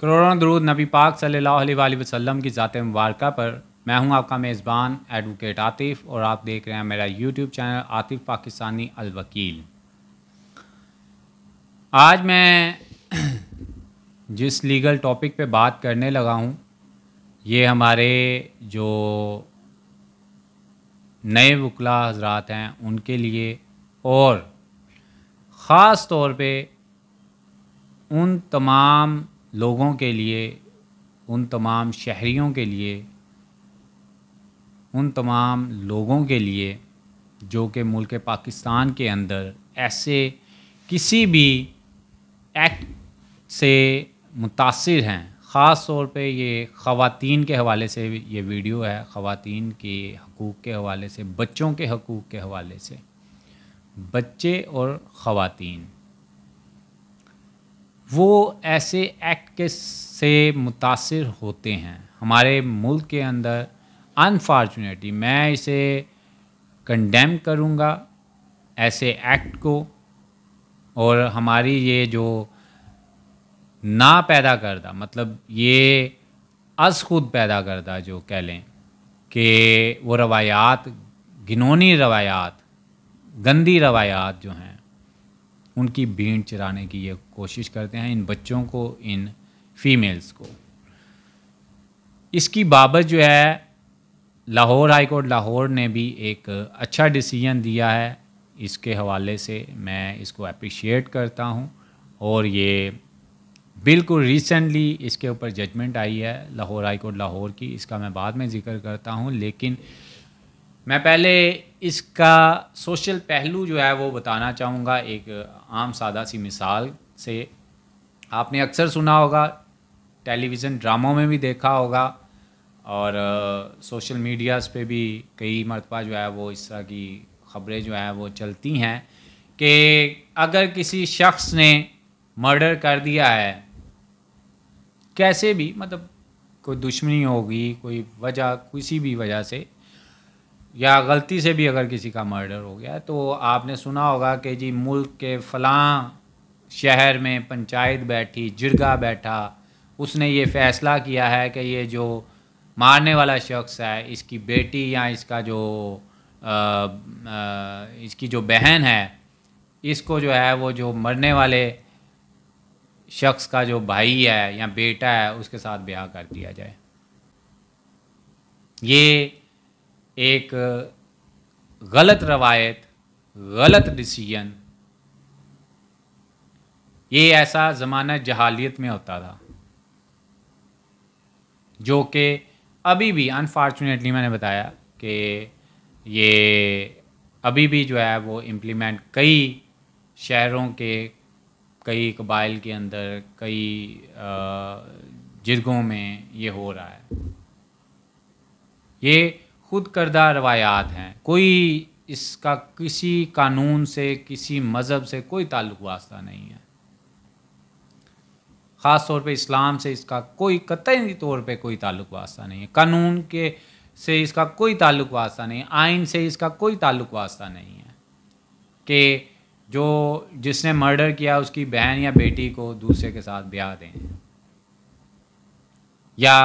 करोड़ों दरूद नबी पाक सल्लल्लाहु अलैहि वसल्लम की ज़ात मुबारक पर मैं हूं आपका मेज़बान एडवोकेट आतिफ़ और आप देख रहे हैं मेरा यूट्यूब चैनल आतिफ़ पाकिस्तानी अलवकील आज मैं जिस लीगल टॉपिक पे बात करने लगा हूं ये हमारे जो नए वकला हजरात हैं उनके लिए और ख़ास तौर पे उन तमाम लोगों के लिए उन तमाम शहरीों के लिए उन तमाम लोगों के लिए जो कि मुल्क पाकिस्तान के अंदर ऐसे किसी भी एक्ट से मुतासर हैं ख़ास तौर पे ये ख़वातीन के हवाले से ये वीडियो है ख़वातीन के हकूक़ के हवाले से बच्चों के हकूक़ के हवाले से बच्चे और ख़वातीन वो ऐसे एक्ट के से मुतासर होते हैं हमारे मुल्क के अंदर अनफॉर्चुनेटली मैं इसे कंडेम करूँगा ऐसे एक्ट को और हमारी ये जो ना पैदा करदा मतलब ये अस खुद पैदा करदा जो कह लें कि वो रवायात घिनौनी रवायात गंदी रवायात जो हैं उनकी भीड़ चराने की ये कोशिश करते हैं इन बच्चों को इन फीमेल्स को इसकी बाबत जो है लाहौर हाई कोर्ट लाहौर ने भी एक अच्छा डिसीजन दिया है इसके हवाले से मैं इसको अप्रिशिएट करता हूँ और ये बिल्कुल रिसेंटली इसके ऊपर जजमेंट आई है लाहौर हाई कोर्ट लाहौर की इसका मैं बाद में ज़िक्र करता हूँ लेकिन मैं पहले इसका सोशल पहलू जो है वो बताना चाहूँगा एक आम सादा सी मिसाल से आपने अक्सर सुना होगा टेलीविज़न ड्रामों में भी देखा होगा और सोशल मीडियाज़ पे भी कई मरतबा जो है वो इस तरह की ख़बरें जो हैं वो चलती हैं कि अगर किसी शख्स ने मर्डर कर दिया है कैसे भी मतलब कोई दुश्मनी होगी कोई वजह किसी भी वजह से या गलती से भी अगर किसी का मर्डर हो गया तो आपने सुना होगा कि जी मुल्क के फ़लाँ शहर में पंचायत बैठी जिरगा बैठा उसने ये फैसला किया है कि ये जो मारने वाला शख्स है इसकी बेटी या इसका जो आ, आ, इसकी जो बहन है इसको जो है वो जो मरने वाले शख्स का जो भाई है या बेटा है उसके साथ ब्याह कर दिया जाए ये एक गलत रवायत गलत डिसीजन ये ऐसा ज़माना जहालियत में होता था जो कि अभी भी अनफॉर्चुनेटली मैंने बताया कि ये अभी भी जो है वो इम्प्लीमेंट कई शहरों के कई कबाइल के अंदर कई जिरगों में ये हो रहा है ये खुद करदा रवायात हैं कोई इसका किसी कानून से किसी मज़हब से कोई ताल्लुक वास्ता नहीं है ख़ास तौर पे इस्लाम से इसका कोई कतई तौर पे कोई ताल्लुक वास्ता नहीं है कानून के से इसका कोई ताल्लुक वास्ता नहीं है आइन से इसका कोई ताल्लुक वास्ता नहीं है कि जो जिसने मर्डर किया उसकी बहन या बेटी को दूसरे के साथ ब्याह दें या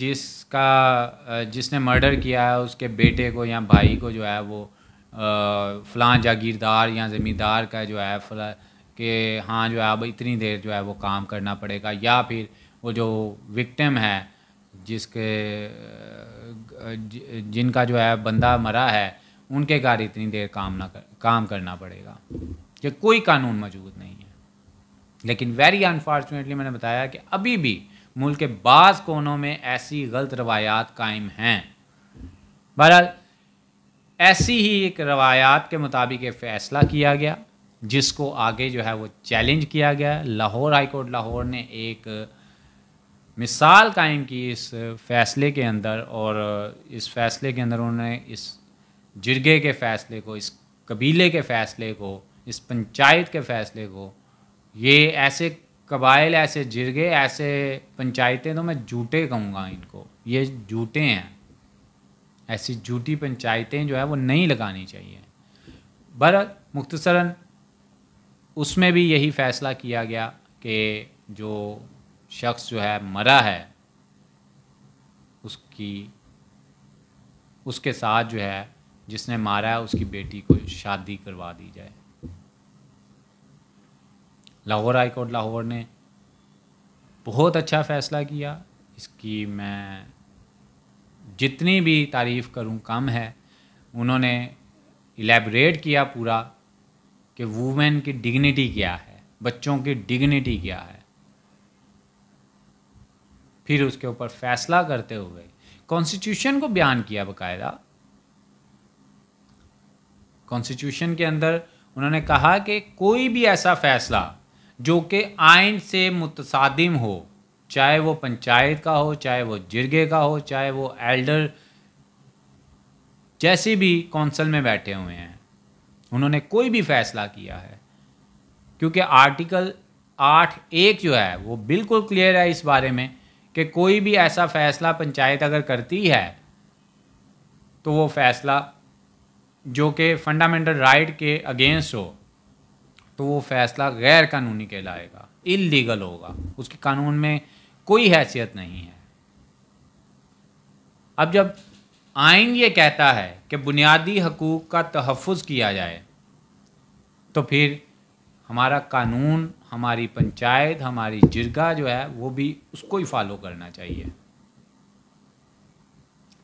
जिसका जिसने मर्डर किया है उसके बेटे को या भाई को जो है वो फ़लां जागीरदार या ज़मींदार का जो है फला कि हाँ जो है अब इतनी देर जो है वो काम करना पड़ेगा या फिर वो जो विक्टिम है जिसके जिनका जो है बंदा मरा है उनके घर इतनी देर काम ना कर काम करना पड़ेगा कि कोई कानून मौजूद नहीं है लेकिन वेरी अनफॉर्चुनेटली मैंने बताया कि अभी भी मुल्क के बाज़ कोनों में ऐसी गलत रवायात कायम हैं बहरहाल ऐसी ही एक रवायात के मुताबिक ये फैसला किया गया जिसको आगे जो है वो चैलेंज किया गया लाहौर हाई कोर्ट लाहौर ने एक मिसाल कायम की इस फैसले के अंदर और इस फैसले के अंदर उन्होंने इस जिरगे के फैसले को इस कबीले के फैसले को इस पंचायत के फैसले को ये ऐसे कबाइल ऐसे जिरगे ऐसे पंचायतें तो मैं झूठे कहूँगा इनको ये झूठे हैं ऐसी झूठी पंचायतें जो है वो नहीं लगानी चाहिए बर मुख्तसरा उसमें भी यही फैसला किया गया कि जो शख्स जो है मरा है उसकी उसके साथ जो है जिसने मारा है उसकी बेटी को शादी करवा दी जाए लाहौर हाई कोर्ट लाहौर ने बहुत अच्छा फ़ैसला किया इसकी मैं जितनी भी तारीफ़ करूं कम है उन्होंने एलेबरेट किया पूरा कि वुमेन की डिग्निटी क्या है बच्चों की डिग्निटी क्या है फिर उसके ऊपर फैसला करते हुए कॉन्स्टिट्यूशन को बयान किया बकायदा कॉन्स्टिट्यूशन के अंदर उन्होंने कहा कि कोई भी ऐसा फैसला जो कि आइन से मुतसादिम हो चाहे वो पंचायत का हो चाहे वो जिरगे का हो चाहे वो एल्डर जैसे भी कौंसल में बैठे हुए हैं उन्होंने कोई भी फैसला किया है क्योंकि आर्टिकल आठ एक जो है वो बिल्कुल क्लियर है इस बारे में कि कोई भी ऐसा फैसला पंचायत अगर करती है तो वो फैसला जो कि फंडामेंटल राइट के अगेंस्ट हो तो वो फैसला गैर कानूनी कहलाएगा इलीगल होगा उसके कानून में कोई हैसियत नहीं है अब जब आइन ये कहता है कि बुनियादी हकूक़ का तहफ़ किया जाए तो फिर हमारा कानून हमारी पंचायत हमारी जिरगा जो है वो भी उसको ही फॉलो करना चाहिए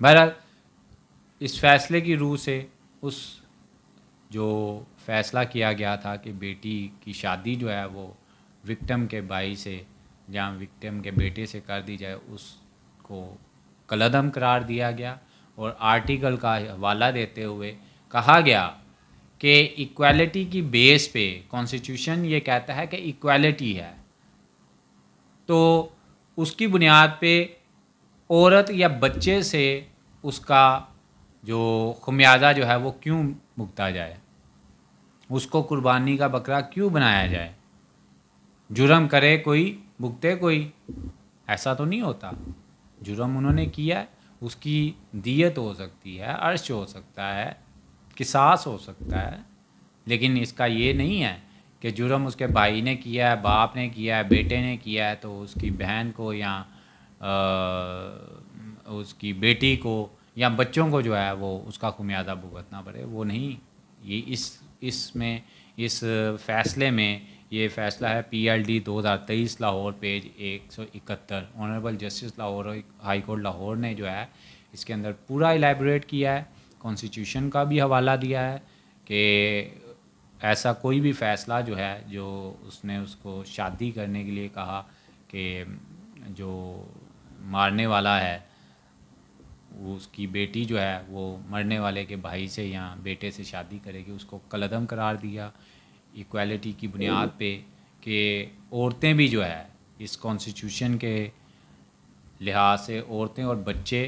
बहरहाल इस फैसले की रूह से उस जो फ़ैसला किया गया था कि बेटी की शादी जो है वो विक्टम के भाई से या विक्टम के बेटे से कर दी जाए उसको कलदम करार दिया गया और आर्टिकल का हवाला देते हुए कहा गया कि इक्वालिटी की बेस पे कॉन्स्टिट्यूशन ये कहता है कि इक्वालिटी है तो उसकी बुनियाद पे औरत या बच्चे से उसका जो खमियाजा जो है वो क्यों मुकता जाए उसको कुर्बानी का बकरा क्यों बनाया जाए जुर्म करे कोई भुगते कोई ऐसा तो नहीं होता जुर्म उन्होंने किया है उसकी दियत हो सकती है अर्श हो सकता है किसास हो सकता है लेकिन इसका ये नहीं है कि जुर्म उसके भाई ने किया है बाप ने किया है बेटे ने किया है तो उसकी बहन को या आ, उसकी बेटी को या बच्चों को जो है वो उसका खुमियादा भुगतना पड़े वो नहीं ये इस इसमें इस फैसले में ये फैसला है PLD 2023 Lahore page 171 honourable justice Lahore high court Lahore ने जो है इसके अंदर पूरा इलेबरेट किया है कॉन्स्टिट्यूशन का भी हवाला दिया है कि ऐसा कोई भी फ़ैसला जो है जो उसने उसको शादी करने के लिए कहा कि जो मारने वाला है उसकी बेटी जो है वो मरने वाले के भाई से या बेटे से शादी करेगी उसको कलदम करार दिया इक्वालिटी की बुनियाद पे कि औरतें भी जो है इस कॉन्स्टिट्यूशन के लिहाज से औरतें और बच्चे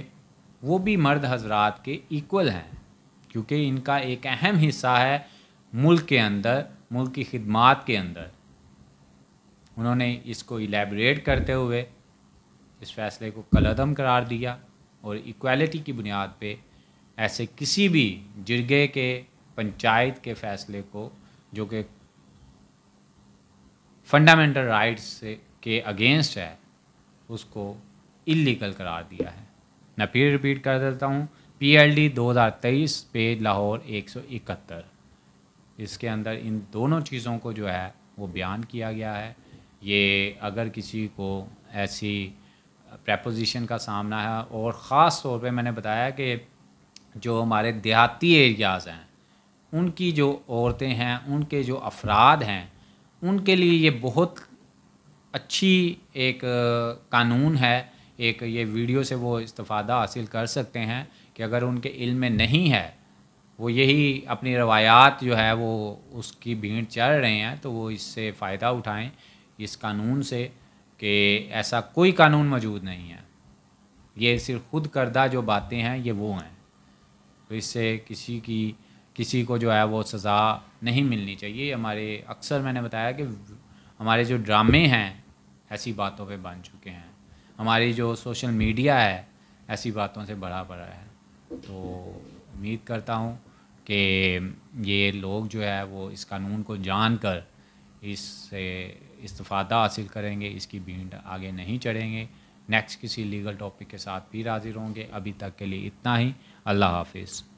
वो भी मर्द हजरात के इक्वल हैं क्योंकि इनका एक अहम हिस्सा है मुल्क के अंदर मुल्क की खदमात के अंदर उन्होंने इसको इलेबरेट करते हुए इस फैसले को कलदम करार दिया और इक्वालिटी की बुनियाद पे ऐसे किसी भी जिरगे के पंचायत के फ़ैसले को जो कि फंडामेंटल राइट्स के अगेंस्ट है उसको इलीगल करार दिया है मैं फिर रिपीट कर देता हूँ पी एल डी दो हज़ार तेईस पेज लाहौर एक सौ इकहत्तर इसके अंदर इन दोनों चीज़ों को जो है वो बयान किया गया है ये अगर किसी को ऐसी प्रपोजिशन का सामना है और ख़ास तौर पे मैंने बताया कि जो हमारे देहाती एरियाज़ हैं उनकी जो औरतें हैं उनके जो अफराद हैं उनके लिए ये बहुत अच्छी एक कानून है एक ये वीडियो से वो इस्ता हासिल कर सकते हैं कि अगर उनके इल्म में नहीं है वो यही अपनी रवायात जो है वो उसकी भीड़ चढ़ रहे हैं तो वो इससे फ़ायदा उठाएं इस कानून से कि ऐसा कोई कानून मौजूद नहीं है ये सिर्फ खुद करदा जो बातें हैं ये वो हैं तो इससे किसी की किसी को जो है वो सज़ा नहीं मिलनी चाहिए हमारे अक्सर मैंने बताया कि हमारे जो ड्रामे हैं ऐसी बातों पे बन चुके हैं हमारी जो सोशल मीडिया है ऐसी बातों से बड़ा पड़ा है तो उम्मीद करता हूँ कि ये लोग जो है वो इस कानून को जान कर इससे इस्तफादा हासिल करेंगे इसकी भीड़ आगे नहीं चढ़ेंगे नेक्स्ट किसी लीगल टॉपिक के साथ फिर हाजिर होंगे अभी तक के लिए इतना ही अल्लाह हाफिज़